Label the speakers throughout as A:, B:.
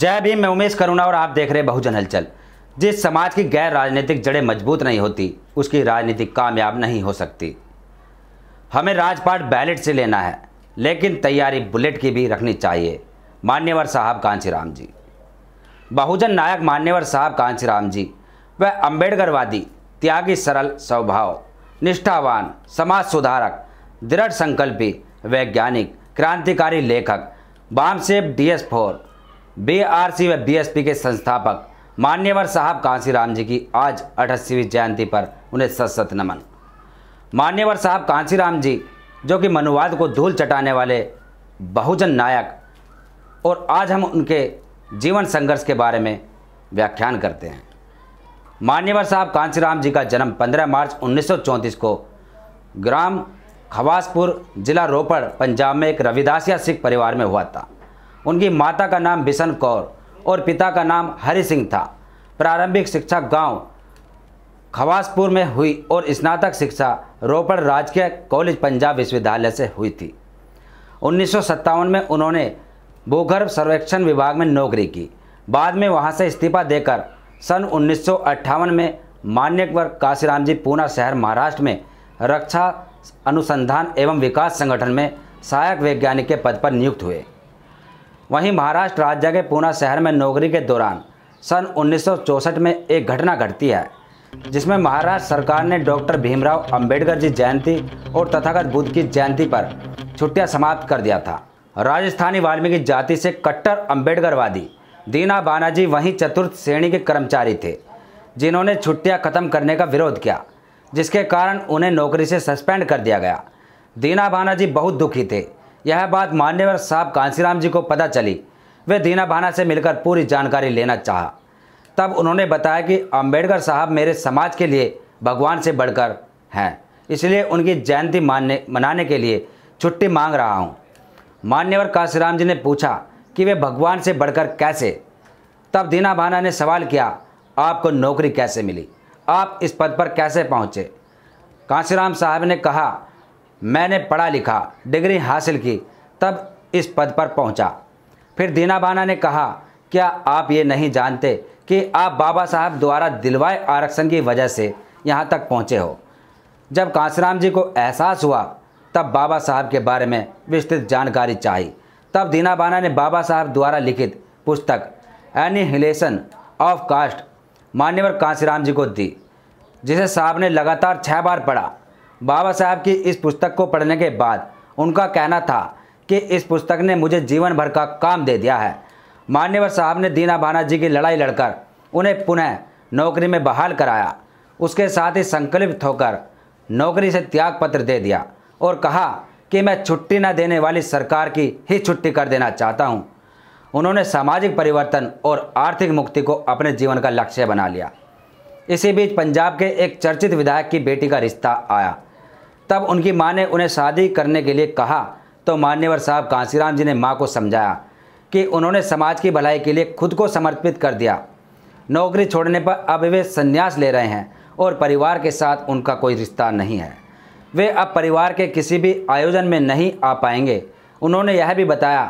A: जय भीम मैं उमेश करुणा और आप देख रहे हैं बहुजन हलचल जिस समाज की गैर राजनीतिक जड़ें मजबूत नहीं होती उसकी राजनीति कामयाब नहीं हो सकती हमें राजपाट बैलेट से लेना है लेकिन तैयारी बुलेट की भी रखनी चाहिए मान्यवर साहब कांचीराम जी बहुजन नायक मान्यवर साहब कांचीराम जी वह अम्बेडकरवादी त्यागी सरल स्वभाव निष्ठावान समाज सुधारक दृढ़ संकल्पी वैज्ञानिक क्रांतिकारी लेखक सेब डी एस फोर बीआरसी व बीएसपी के संस्थापक मान्यवर साहब कांसीराम जी की आज अठस्सीवीं जयंती पर उन्हें सत सत नमन मान्यवर साहब कांसीराम जी जो कि मनुवाद को धूल चटाने वाले बहुजन नायक और आज हम उनके जीवन संघर्ष के बारे में व्याख्यान करते हैं मान्यवर साहब कांसीराम जी का जन्म 15 मार्च 1934 को ग्राम खवासपुर जिला रोपड़ पंजाब में एक रविदासिया सिख परिवार में हुआ था उनकी माता का नाम बिशन कौर और पिता का नाम हरि सिंह था प्रारंभिक शिक्षा गांव खवासपुर में हुई और स्नातक शिक्षा रोपड़ राजकीय कॉलेज पंजाब विश्वविद्यालय से हुई थी उन्नीस में उन्होंने भूगर्भ सर्वेक्षण विभाग में नौकरी की बाद में वहां से इस्तीफा देकर सन उन्नीस में मान्यवर काशीराम जी पूना शहर महाराष्ट्र में रक्षा अनुसंधान एवं विकास संगठन में सहायक वैज्ञानिक के पद पर नियुक्त हुए वहीं महाराष्ट्र राज्य के पूना शहर में नौकरी के दौरान सन उन्नीस में एक घटना घटती है जिसमें महाराष्ट्र सरकार ने डॉक्टर भीमराव अंबेडकर जी जयंती और तथागत बुद्ध की जयंती पर छुट्टियां समाप्त कर दिया था राजस्थानी वाल्मीकि जाति से कट्टर अंबेडकरवादी दीना बानाजी वहीं चतुर्थ श्रेणी के कर्मचारी थे जिन्होंने छुट्टियां खत्म करने का विरोध किया जिसके कारण उन्हें नौकरी से सस्पेंड कर दिया गया दीना बानाजी बहुत दुखी थे यह बात मान्यवर साहब कांसीराम जी को पता चली वे दीना भाना से मिलकर पूरी जानकारी लेना चाहा तब उन्होंने बताया कि अंबेडकर साहब मेरे समाज के लिए भगवान से बढ़कर हैं इसलिए उनकी जयंती मानने मनाने के लिए छुट्टी मांग रहा हूँ मान्यवर काशीराम जी ने पूछा कि वे भगवान से बढ़कर कैसे तब दीना भाना ने सवाल किया आपको नौकरी कैसे मिली आप इस पद पर कैसे पहुँचे काशीराम साहब ने कहा मैंने पढ़ा लिखा डिग्री हासिल की तब इस पद पर पहुंचा। फिर दीनाबाना ने कहा क्या आप ये नहीं जानते कि आप बाबा साहब द्वारा दिलवाए आरक्षण की वजह से यहाँ तक पहुँचे हो जब कांसराम जी को एहसास हुआ तब बाबा साहब के बारे में विस्तृत जानकारी चाहिए तब दीनाबाना ने बाबा साहब द्वारा लिखित पुस्तक एनिहिलेशन ऑफ कास्ट मान्यवर कांसीराम जी को दी जिसे साहब ने लगातार छः बार पढ़ा बाबा साहब की इस पुस्तक को पढ़ने के बाद उनका कहना था कि इस पुस्तक ने मुझे जीवन भर का काम दे दिया है मान्यवर साहब ने दीना भाना जी की लड़ाई लड़कर उन्हें पुनः नौकरी में बहाल कराया उसके साथ ही संकल्पित होकर नौकरी से त्याग पत्र दे दिया और कहा कि मैं छुट्टी न देने वाली सरकार की ही छुट्टी कर देना चाहता हूँ उन्होंने सामाजिक परिवर्तन और आर्थिक मुक्ति को अपने जीवन का लक्ष्य बना लिया इसी बीच पंजाब के एक चर्चित विधायक की बेटी का रिश्ता आया तब उनकी माँ ने उन्हें शादी करने के लिए कहा तो मान्यवर साहब कांसीराम जी ने माँ को समझाया कि उन्होंने समाज की भलाई के लिए खुद को समर्पित कर दिया नौकरी छोड़ने पर अब वे संन्यास ले रहे हैं और परिवार के साथ उनका कोई रिश्ता नहीं है वे अब परिवार के किसी भी आयोजन में नहीं आ पाएंगे उन्होंने यह भी बताया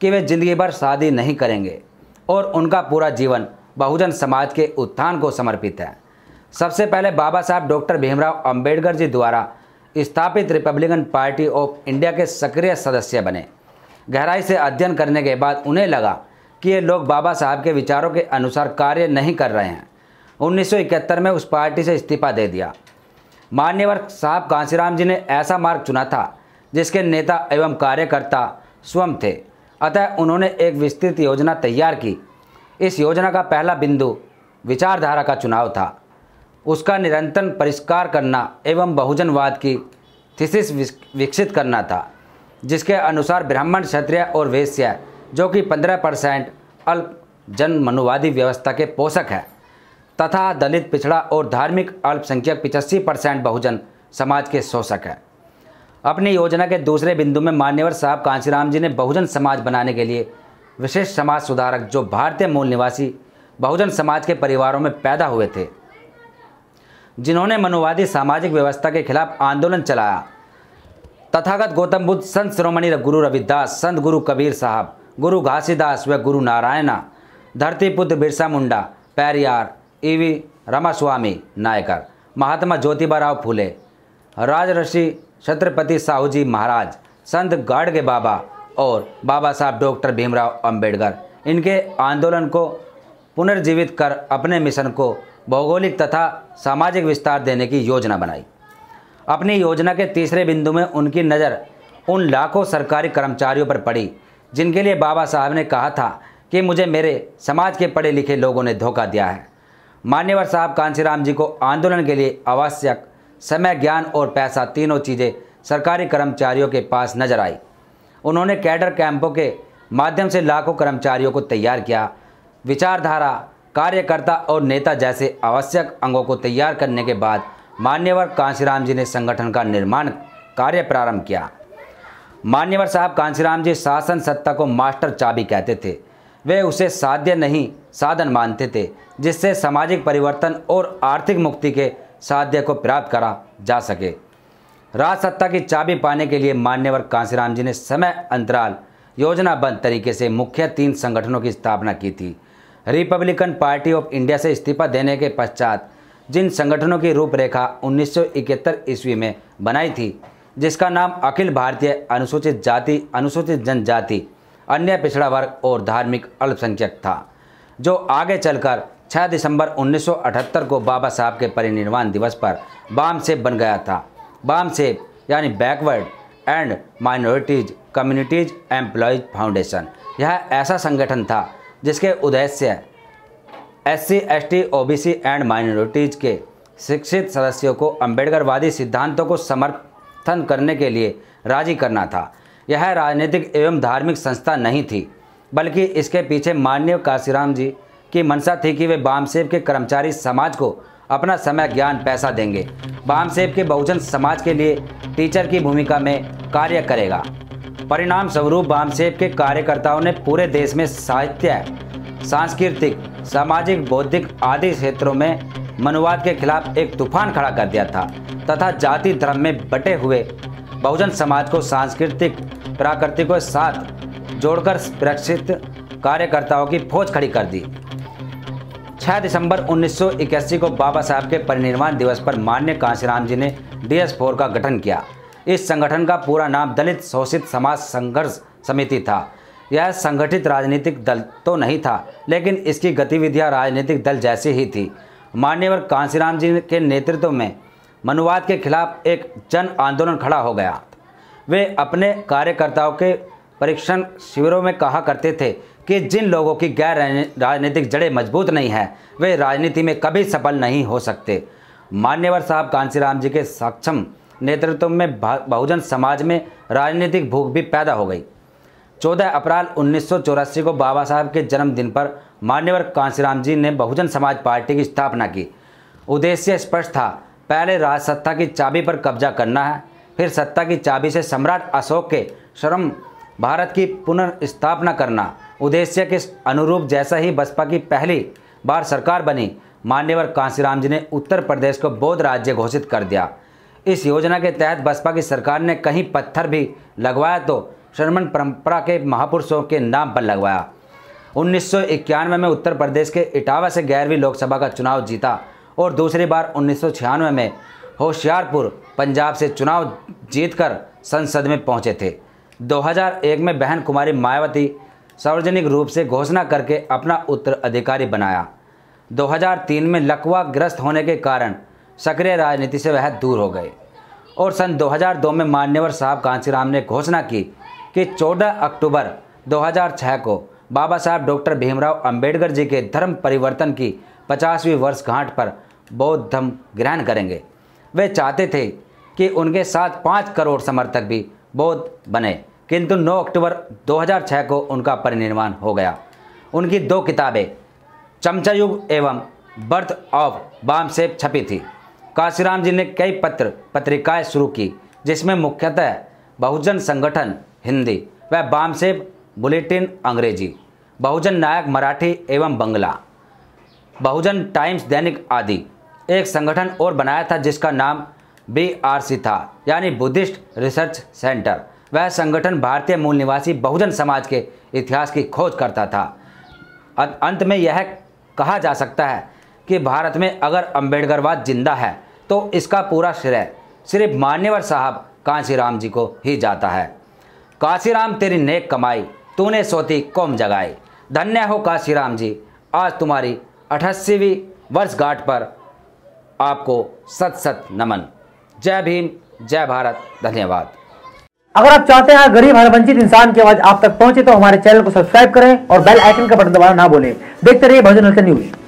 A: कि वे ज़िंदगी भर शादी नहीं करेंगे और उनका पूरा जीवन बहुजन समाज के उत्थान को समर्पित है सबसे पहले बाबा साहब डॉक्टर भीमराव अंबेडकर जी द्वारा स्थापित रिपब्लिकन पार्टी ऑफ इंडिया के सक्रिय सदस्य बने गहराई से अध्ययन करने के बाद उन्हें लगा कि ये लोग बाबा साहब के विचारों के अनुसार कार्य नहीं कर रहे हैं 1971 में उस पार्टी से इस्तीफा दे दिया मान्यवर साहब कांसीराम जी ने ऐसा मार्ग चुना था जिसके नेता एवं कार्यकर्ता स्वयं थे अतः उन्होंने एक विस्तृत योजना तैयार की इस योजना का पहला बिंदु विचारधारा का चुनाव था उसका निरंतर परिष्कार करना एवं बहुजनवाद की थीसिस विकसित करना था जिसके अनुसार ब्राह्मण क्षत्रिय और वैश्य जो कि 15 परसेंट अल्प जन मनुवादी व्यवस्था के पोषक है तथा दलित पिछड़ा और धार्मिक अल्पसंख्यक पिचासी परसेंट बहुजन समाज के शोषक हैं अपनी योजना के दूसरे बिंदु में मान्यवर साहब कांशीराम जी ने बहुजन समाज बनाने के लिए विशेष समाज सुधारक जो भारतीय मूल निवासी बहुजन समाज के परिवारों में पैदा हुए थे जिन्होंने मनुवादी सामाजिक व्यवस्था के खिलाफ आंदोलन चलाया तथागत गौतम बुद्ध संत श्रोमणि गुरु रविदास संत गुरु कबीर साहब गुरु घासीदास व गुरु नारायणा धरतीपुत्र बिरसा मुंडा पैरियार ई वी रामास्वामी नायकर महात्मा ज्योतिबाराव फूले राजऋषि छत्रपति साहू जी महाराज संत गाड़गे बाबा और बाबा साहब डॉक्टर भीमराव अंबेडकर इनके आंदोलन को पुनर्जीवित कर अपने मिशन को भौगोलिक तथा सामाजिक विस्तार देने की योजना बनाई अपनी योजना के तीसरे बिंदु में उनकी नज़र उन लाखों सरकारी कर्मचारियों पर पड़ी जिनके लिए बाबा साहब ने कहा था कि मुझे मेरे समाज के पढ़े लिखे लोगों ने धोखा दिया है मान्यवर साहब कांशीराम जी को आंदोलन के लिए आवश्यक समय ज्ञान और पैसा तीनों चीज़ें सरकारी कर्मचारियों के पास नजर आई उन्होंने कैडर कैंपों के माध्यम से लाखों कर्मचारियों को तैयार किया विचारधारा कार्यकर्ता और नेता जैसे आवश्यक अंगों को तैयार करने के बाद मान्यवर कांशीराम जी ने संगठन का निर्माण कार्य प्रारंभ किया मान्यवर साहब कांशीराम जी शासन सत्ता को मास्टर चाबी कहते थे वे उसे साध्य नहीं साधन मानते थे जिससे सामाजिक परिवर्तन और आर्थिक मुक्ति के साध्य को प्राप्त करा जा सके राज सत्ता की चाबी पाने के लिए मान्यवर कांशीराम जी ने समय अंतराल योजनाबद्ध तरीके से मुख्य तीन संगठनों की स्थापना की थी रिपब्लिकन पार्टी ऑफ इंडिया से इस्तीफा देने के पश्चात जिन संगठनों की रूपरेखा 1971 ईस्वी में बनाई थी जिसका नाम अखिल भारतीय अनुसूचित जाति अनुसूचित जनजाति अन्य पिछड़ा वर्ग और धार्मिक अल्पसंख्यक था जो आगे चलकर 6 दिसंबर 1978 को बाबा साहब के परिनिर्वाण दिवस पर बाम सेब बन गया था बाम सेब यानी backward and minorities communities employees foundation यह ऐसा संगठन था जिसके उद्देश्य S C S T O B C and minorities के शिक्षित सदस्यों को अंबेडकरवादी सिद्धांतों को समर्थन करने के लिए राजी करना था यह राजनीतिक एवं धार्मिक संस्था नहीं थी बल्कि इसके पीछे माननीय काशीराम जी की मंशा थी कि वे बामसेब के कर्मचारी समाज को अपना समय ज्ञान पैसा देंगे बामसेब के बहुजन समाज के लिए टीचर की भूमिका में कार्य करेगा परिणाम स्वरूप वामसेव के कार्यकर्ताओं ने पूरे देश में साहित्य सांस्कृतिक सामाजिक बौद्धिक आदि क्षेत्रों में मनुवाद के खिलाफ एक तूफान खड़ा कर दिया था तथा जाति धर्म में बटे हुए बहुजन समाज को सांस्कृतिक प्राकृतिक के साथ जोड़कर सुरक्षित कार्यकर्ताओं की फौज खड़ी कर दी 6 दिसंबर 1981 को बाबा साहब के परिनिर्वाण दिवस पर मान्य कांशीराम जी ने डी एस फोर का गठन किया इस संगठन का पूरा नाम दलित शोषित समाज संघर्ष समिति था यह संगठित राजनीतिक दल तो नहीं था लेकिन इसकी गतिविधियां राजनीतिक दल जैसी ही थी मान्यवर कांसीराम जी के नेतृत्व में मनुवाद के खिलाफ एक जन आंदोलन खड़ा हो गया वे अपने कार्यकर्ताओं के परीक्षण शिविरों में कहा करते थे कि जिन लोगों की गैर राजनीतिक जड़ें मजबूत नहीं हैं वे राजनीति में कभी सफल नहीं हो सकते मान्यवर साहब कांसीराम जी के सक्षम नेतृत्व में बहुजन समाज में राजनीतिक भूख भी पैदा हो गई चौदह अप्रैल उन्नीस को बाबा साहब के जन्मदिन पर मान्यवर कांशीराम जी ने बहुजन समाज पार्टी की स्थापना की उद्देश्य स्पष्ट था पहले राज सत्ता की चाबी पर कब्जा करना है फिर सत्ता की चाबी से सम्राट अशोक के श्रम भारत की पुनर्स्थापना करना उद्देश्य के अनुरूप जैसा ही बसपा की पहली बार सरकार बनी मान्यवर कांशीराम जी ने उत्तर प्रदेश को बौद्ध राज्य घोषित कर दिया इस योजना के तहत बसपा की सरकार ने कहीं पत्थर भी लगवाया तो श्रमण परंपरा के महापुरुषों के नाम पर लगवाया उन्नीस में उत्तर प्रदेश के इटावा से ग्यारहवीं लोकसभा का चुनाव जीता और दूसरी बार उन्नीस में होशियारपुर पंजाब से चुनाव जीतकर संसद में पहुंचे थे 2001 में बहन कुमारी मायावती सार्वजनिक रूप से घोषणा करके अपना उत्तराधिकारी बनाया 2003 में लकवा ग्रस्त होने के कारण सक्रिय राजनीति से वह दूर हो गए और सन 2002 में मान्यवर साहब कांसीराम ने घोषणा की कि 14 अक्टूबर 2006 को बाबा साहब डॉक्टर भीमराव अंबेडकर जी के धर्म परिवर्तन की पचासवीं वर्षगांठ पर बौद्ध धर्म ग्रहण करेंगे वे चाहते थे कि उनके साथ पाँच करोड़ समर्थक भी बौद्ध बने किंतु 9 अक्टूबर 2006 को उनका परिनिर्वाण हो गया उनकी दो किताबें चमचयुग एवं बर्थ ऑफ बामसेब छपी थी काशीराम जी ने कई पत्र पत्रिकाएं शुरू की जिसमें मुख्यतः बहुजन संगठन हिंदी व बामसेब बुलेटिन अंग्रेजी बहुजन नायक मराठी एवं बंगला बहुजन टाइम्स दैनिक आदि एक संगठन और बनाया था जिसका नाम बीआरसी था यानी बुद्धिस्ट रिसर्च सेंटर वह संगठन भारतीय मूल निवासी बहुजन समाज के इतिहास की खोज करता था अंत में यह कहा जा सकता है कि भारत में अगर अम्बेडकरवाद जिंदा है तो इसका पूरा श्रेय सिर्फ मान्यवर साहब राम जी को ही जाता है काशीराम तेरी नेक कमाई तूने सोती कौम जगाई धन्य हो काशीराम जी आज तुम्हारी अठस्सीवीं वर्षगांठ पर आपको सत सत नमन जय भीम जय भारत धन्यवाद अगर आप चाहते हैं गरीब हर वंचित इंसान की आवाज आप तक पहुंचे तो हमारे चैनल को सब्सक्राइब करें और बेल आइकन का बटन दबाना ना भूलें देखते रहिए भजन न्यूज़